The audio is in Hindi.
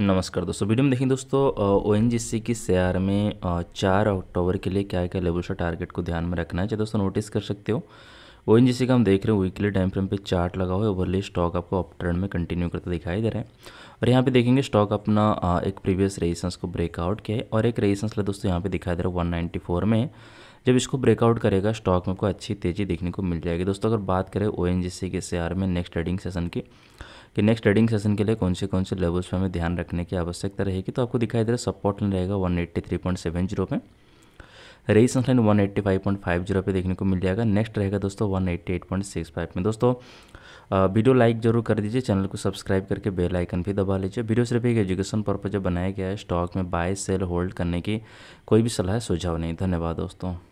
नमस्कार दोस्तों वीडियो में देखें दोस्तों ओ एन की शेयर में चार अक्टूबर के लिए क्या क्या लेवल से टारगेट को ध्यान में रखना है चाहे दोस्तों नोटिस कर सकते हो ओ एन का हम देख रहे हैं वीकली टाइम फ्रेम पे चार्ट लगा हुआ है ओवरली स्टॉक आपको अप ट्रेंड में कंटिन्यू करता दिखाई दे रहा है और यहाँ पे देखेंगे स्टॉक अपना एक प्रीवियस रेजिस्टेंस को ब्रेकआउट किया है और एक रेजिस्टेंस दोस्तों यहाँ पे दिखाई दे रहा है वन में जब इसको ब्रेकआउट करेगा स्टॉक में को अच्छी तेज़ी देखने को मिल जाएगी दोस्तों अगर बात करें ओ एन जी सी के शेयर में नेक्स्ट ट्रेडिंग सेशन की कि नेक्स्ट ट्रेडिंग सेशन के लिए कौन से कौन से लेवल्स पर हमें ध्यान रखने की आवश्यकता रहेगी तो आपको दिखाई दे रहा है सपोर्ट लाइन रहेगा one eighty three point seven zero पे resistance line one eighty five point five zero पे देखने को मिल जाएगा नेक्स्ट रहेगा दोस्तों one eighty eight point six five में दोस्तों वीडियो लाइक जरूर कर दीजिए चैनल को सब्सक्राइब करके बेल आइकन भी दबा लीजिए वीडियो सिर्फ एक एजुकेशन पर्पज बनाया गया है स्टॉक में बाय सेल होल्ड करने की कोई भी सलाह सुझाव नहीं धन्यवाद दोस्तों